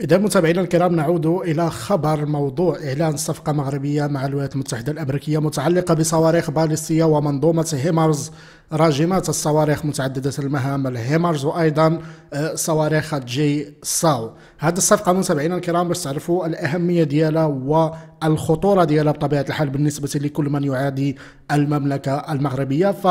إذا متابعينا الكرام نعود إلى خبر موضوع إعلان صفقة مغربية مع الولايات المتحدة الأمريكية متعلقة بصواريخ باليستية ومنظومة هيمرز راجمات الصواريخ متعددة المهام الهيمرز وأيضا آه، صواريخ جي ساو هذه الصفقة متابعينا الكرام باش تعرفوا الأهمية ديالها والخطورة ديالها بطبيعة الحال بالنسبة لكل من يعادي المملكة المغربية ف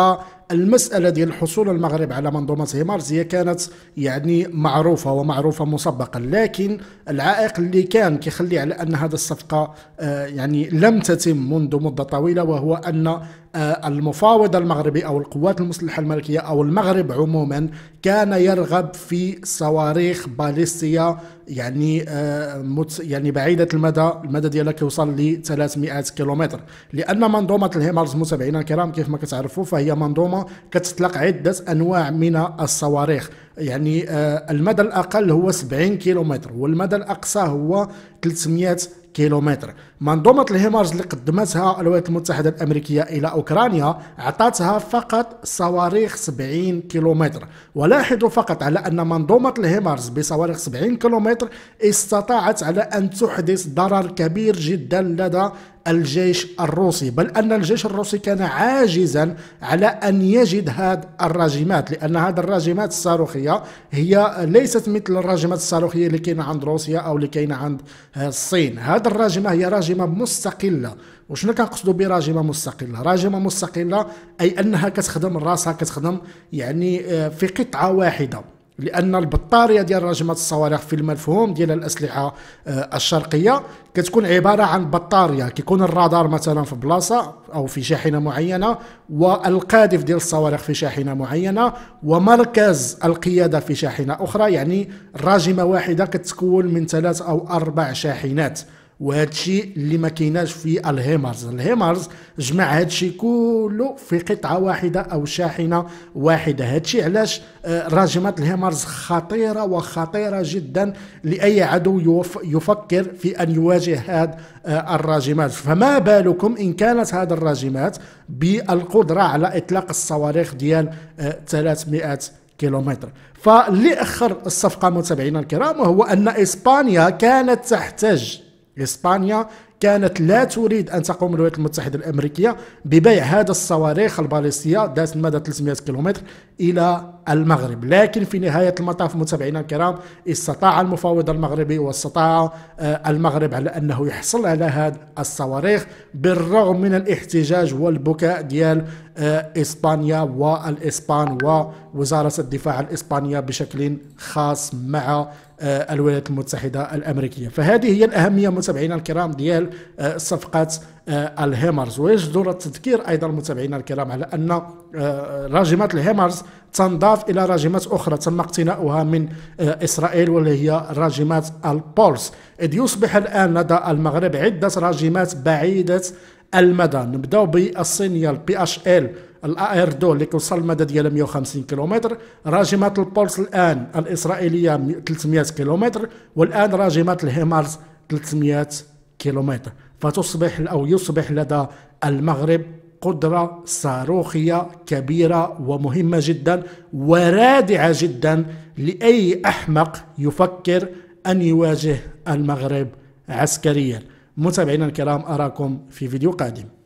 المسألة ديال حصول المغرب على منظومة هيمارز هي كانت يعني معروفة ومعروفة مسبقا لكن العائق اللي كان كيخلي على أن هذه الصفقة آه، يعني لم تتم منذ مدة طويلة وهو أن آه، المفاوض المغربي أو القوات المسلحة الملكية أو المغرب عموما كان يرغب في صواريخ باليستية يعني آه، يعني بعيدة المدى المدى ديالها كيوصل ل 300 كيلومتر لأن منظومة الهيمارز متابعينا الكرام كيف ما كتعرفوا فهي منظومة كتطلق عدة أنواع من الصواريخ يعني آه، المدى الأقل هو 70 كيلومتر والمدى الأقصى هو 300 كيلومتر منظومة الهيمارز اللي قدمتها الولايات المتحدة الأمريكية إلى أوكرانيا عطاتها فقط صواريخ 70 كيلومتر ولاحظوا فقط على أن منظومة الهيمارز بصواريخ 70 كيلومتر استطاعت على أن تحدث ضرر كبير جدا لدى الجيش الروسي بل أن الجيش الروسي كان عاجزا على أن يجد هذه الراجمات لأن هذه الراجمات الصاروخية هي ليست مثل الراجمات الصاروخية اللي كاينة عند روسيا أو اللي كاينة عند الصين هذه الراجمة هي راجمة مستقلة وشنو كنقصدوا براجمه مستقله راجمه مستقله اي انها كتخدم راسها كتخدم يعني آه، في قطعه واحده لان البطاريه ديال رجمه الصواريخ في المفهوم ديال الاسلحه آه، الشرقيه كتكون عباره عن بطاريه كيكون الرادار مثلا في بلاصه او في شاحنه معينه والقاذف ديال الصواريخ في شاحنه معينه ومركز القياده في شاحنه اخرى يعني راجمه واحده كتكون من ثلاث او اربع شاحنات وهذا الشيء اللي ما كيناش في الهيمرز الهيمرز جمع هذا الشيء كله في قطعه واحده او شاحنه واحده هذا الشيء علاش آه، راجمات الهيمرز خطيره وخطيره جدا لاي عدو يفكر في ان يواجه هذا آه، الراجمات فما بالكم ان كانت هذه الراجمات بالقدره على اطلاق الصواريخ ديال 300 آه، كيلومتر فاللي اخر الصفقه متابعينا الكرام وهو ان اسبانيا كانت تحتاج إسبانيا كانت لا تريد أن تقوم الولايات المتحدة الأمريكية ببيع هذا الصواريخ الباليستية ذات المدى 300 كيلومتر إلى المغرب لكن في نهاية المطاف متابعينا الكرام استطاع المفاوض المغربي واستطاع آه، المغرب على أنه يحصل على هذا الصواريخ بالرغم من الاحتجاج والبكاء ديال آه، إسبانيا والإسبان ووزارة الدفاع الإسبانية بشكل خاص مع آه، الولايات المتحدة الأمريكية فهذه هي الأهمية متابعينا الكرام ديال آه، صفقة آه، الهيمرز ويجدر التذكير أيضا متابعينا الكرام على أن راجمات الهيمرز تنضاف إلى راجمات أخرى تم اقتناؤها من إسرائيل واللي هي راجمات البولس إذ يصبح الآن لدى المغرب عدة راجمات بعيدة المدى نبداو بالصينيه البي اش ال الاير دو اللي كيوصل المدى ديالها 150 كيلومتر راجمات البولس الان الاسرائيليه 300 كيلومتر والان راجمات الهيمارز 300 كيلومتر فتصبح او يصبح لدى المغرب قدرة صاروخية كبيرة ومهمة جدا ورادعة جدا لأي أحمق يفكر أن يواجه المغرب عسكريا متابعينا الكرام أراكم في فيديو قادم